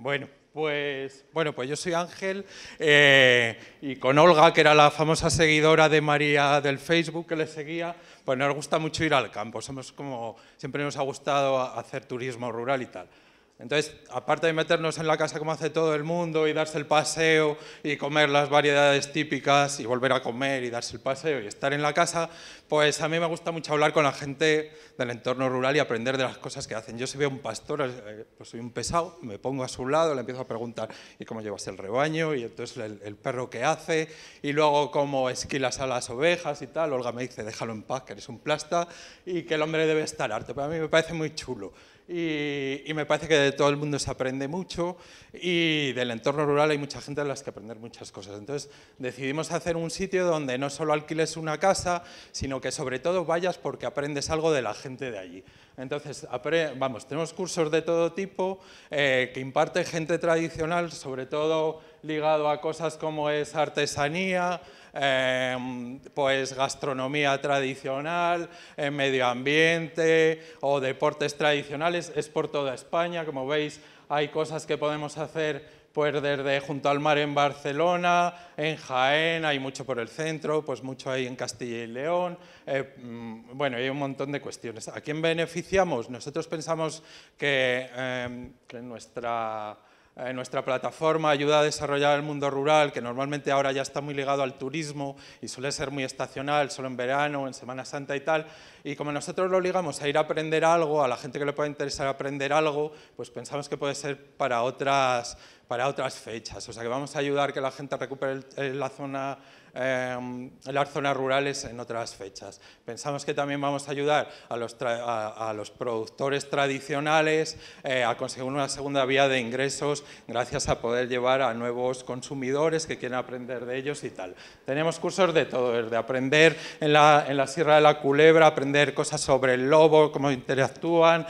Bueno, pues, bueno, pues yo soy Ángel eh, y con Olga, que era la famosa seguidora de María del Facebook que le seguía, pues nos gusta mucho ir al campo. siempre nos ha gustado hacer turismo rural y tal. Entonces, aparte de meternos en la casa como hace todo el mundo y darse el paseo y comer las variedades típicas y volver a comer y darse el paseo y estar en la casa, pues a mí me gusta mucho hablar con la gente del entorno rural y aprender de las cosas que hacen. Yo soy un pastor, eh, pues soy un pesado, me pongo a su lado, le empiezo a preguntar, ¿y cómo llevas el rebaño? Y entonces el, perro que hace, y luego cómo esquilas a las ovejas y tal. Olga me dice, déjalo en paz, que eres un plasta y que el hombre debe estar harto. Pero a mí me parece muy chulo y, me parece que de todo el mundo se aprende mucho y del entorno rural hay mucha gente de las que aprender muchas cosas. Entonces decidimos hacer un sitio donde no solo alquiles una casa, sino que sobre todo vayas porque aprendes algo de la gente de allí. Entonces, vamos, tenemos cursos de todo tipo eh, que imparte gente tradicional, sobre todo ligado a cosas como es artesanía, em, pues gastronomía tradicional, eh, medio ambiente o deportes tradicionales. Es por toda España, como veis hay cosas que podemos hacer pues desde junto al mar en Barcelona, en Jaén, hay mucho por el centro, pues mucho ahí en Castilla y León, eh, mm, bueno, hay un montón de cuestiones. ¿A quién beneficiamos? Nosotros pensamos que em, nuestra eh, nuestra plataforma ayuda a desarrollar el mundo rural, que normalmente ahora ya está muy ligado al turismo y suele ser muy estacional, solo en verano, en Semana Santa y tal. Y como nosotros lo ligamos a ir a aprender algo, a la gente que le puede interesar aprender algo, pues pensamos que puede ser para otras para otras fechas. O sea que vamos a ayudar que la gente recupere eh, la zona, eh, las zonas rurales en otras fechas. Pensamos que también vamos a ayudar a los, a, los productores tradicionales eh, a conseguir una segunda vía de ingresos gracias a poder llevar a nuevos consumidores que quieren aprender de ellos y tal. Tenemos cursos de todo, desde aprender en la, Sierra de la Culebra, aprender cosas sobre el lobo, cómo interactúan,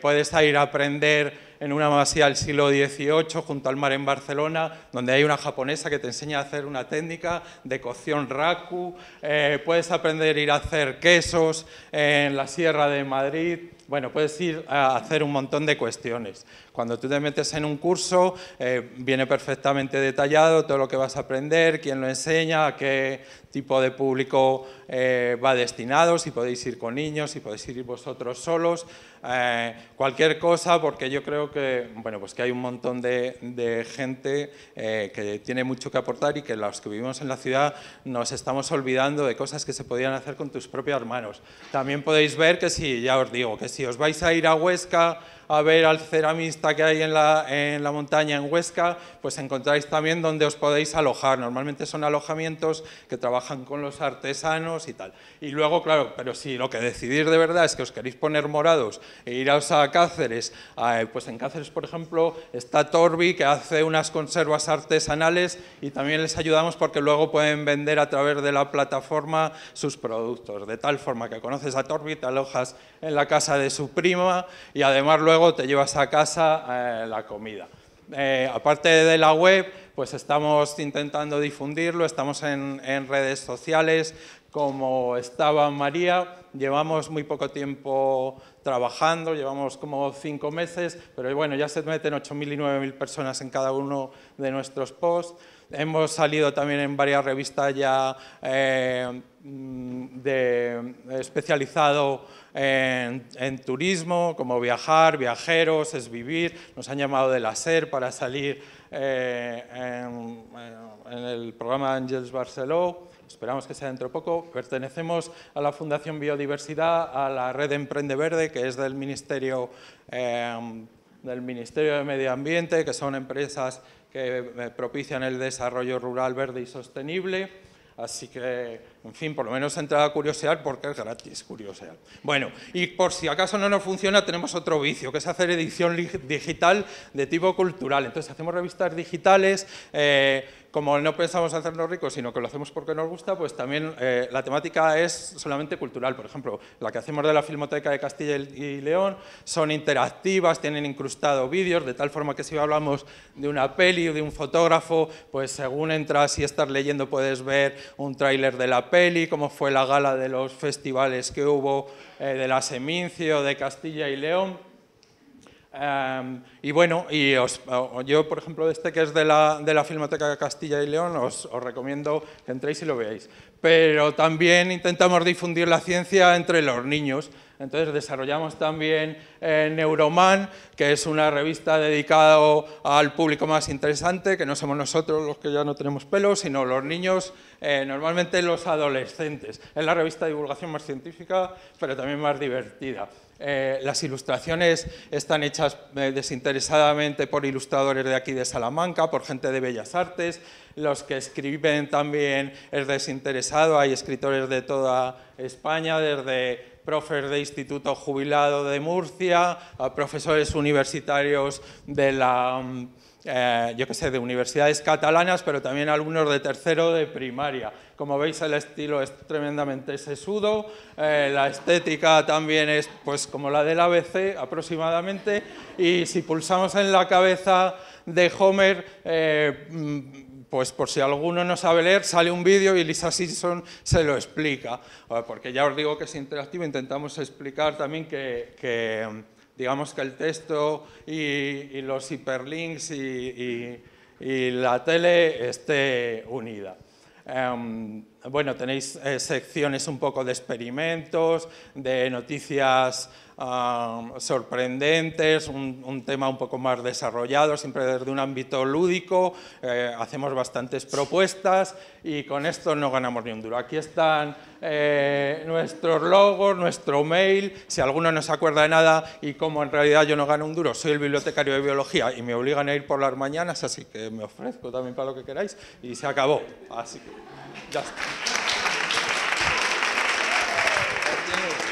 puedes ir a aprender en una masía del siglo XVIII junto al mar en Barcelona, donde hay una japonesa que te enseña a hacer una técnica de cocción raku, eh, puedes aprender a ir a hacer quesos en la Sierra de Madrid, bueno, puedes ir a hacer un montón de cuestiones. Cuando tú te metes en un curso, eh, viene perfectamente detallado todo lo que vas a aprender, quién lo enseña, a qué tipo de público eh, va destinado, si podéis ir con niños, si podéis ir vosotros solos, cualquier cosa, porque yo creo que que, bueno, pues que hay un montón de, gente eh, que tiene mucho que aportar y que los que vivimos en la ciudad nos estamos olvidando de cosas que se podían hacer con tus propias hermanos. También podéis ver que si, ya os digo, que si os vais a ir a Huesca a ver al ceramista que hay en la, en la montaña en Huesca, pues encontráis también donde os podéis alojar. Normalmente son alojamientos que trabajan con los artesanos y tal. Y luego, claro, pero si lo que decidís de verdad es que os queréis poner morados e iros a Cáceres, eh, pues en Cáceres, por ejemplo, está Torbi, que hace unas conservas artesanales y también les ayudamos porque luego pueden vender a través de la plataforma sus productos, de tal forma que conoces a Torbi, te alojas en la casa de su prima y además luego te llevas a casa eh, la comida. Eh, aparte de la web, pues estamos intentando difundirlo, estamos en redes sociales, como estaba María, llevamos muy poco tiempo trabajando, llevamos como cinco meses, pero bueno, ya se meten 8.000 y 9.000 personas en cada uno de nuestros posts. Hemos salido también en varias revistas ya especializadas eh, especializado en, turismo, como viajar, viajeros, es vivir. Nos han llamado de la SER para salir eh, en, en, el programa Angels Barceló. Esperamos que sea dentro poco. Pertenecemos a la Fundación Biodiversidad, a la red Emprende Verde, que es del Ministerio, em, del Ministerio de Medio Ambiente, que son empresas que eh, propician el desarrollo rural verde y sostenible. Así que en fin, por lo menos entra a curiosear porque es gratis curiosear. Bueno, y por si acaso no nos funciona, tenemos otro vicio, que es hacer edición digital de tipo cultural. Entonces hacemos revistas digitales, eh, como no pensamos hacernos ricos, sino que lo hacemos porque nos gusta, pues también eh, la temática es solamente cultural. Por ejemplo, la que hacemos de la Filmoteca de Castilla y León son interactivas, tienen incrustado vídeos, de tal forma que si hablamos de una peli o de un fotógrafo, pues según entras y estás leyendo puedes ver un tráiler de la peli, cómo fue la gala de los festivales que hubo eh, de la Semincio, de Castilla y León. Em, y bueno, y yo, por ejemplo, este que es de la, de Filmoteca de Castilla y León, os, os, recomiendo que entréis y lo veáis. Pero también intentamos difundir la ciencia entre los niños. Entonces desarrollamos también eh, Neuroman, que es una revista dedicada al público más interesante, que no somos nosotros los que ya no tenemos pelo, sino los niños, eh, normalmente los adolescentes. Es la revista de divulgación más científica, pero también más divertida. Eh, las ilustraciones están hechas desinteresadamente por ilustradores de aquí de Salamanca, por gente de Bellas Artes, los que escriben también es desinteresado, hay escritores de toda España, desde profes de Instituto Jubilado de Murcia, a profesores universitarios de la... Eh, yo que sé, de universidades catalanas, pero también alumnos de tercero de primaria. Como veis, el estilo es tremendamente sesudo, eh, la estética también es pues, como la del ABC aproximadamente, y si pulsamos en la cabeza de Homer, eh, pues por si alguno no sabe leer, sale un vídeo y Lisa Simpson se lo explica. Ah, porque ya os digo que es interactivo, intentamos explicar también que, digamos que el texto y, los hiperlinks y, la tele esté unida. Em, bueno, tenéis eh, secciones un poco de experimentos, de noticias sorprendentes, un, tema un poco más desarrollado, siempre desde un ámbito lúdico, eh, hacemos bastantes propuestas y con esto no ganamos ni un duro. Aquí están eh, nuestros logos, nuestro mail, si alguno no se acuerda de nada y como en realidad yo no gano un duro, soy el bibliotecario de biología y me obligan a ir por las mañanas, así que me ofrezco también para lo que queráis y se acabó. Así que ya está. Valeu.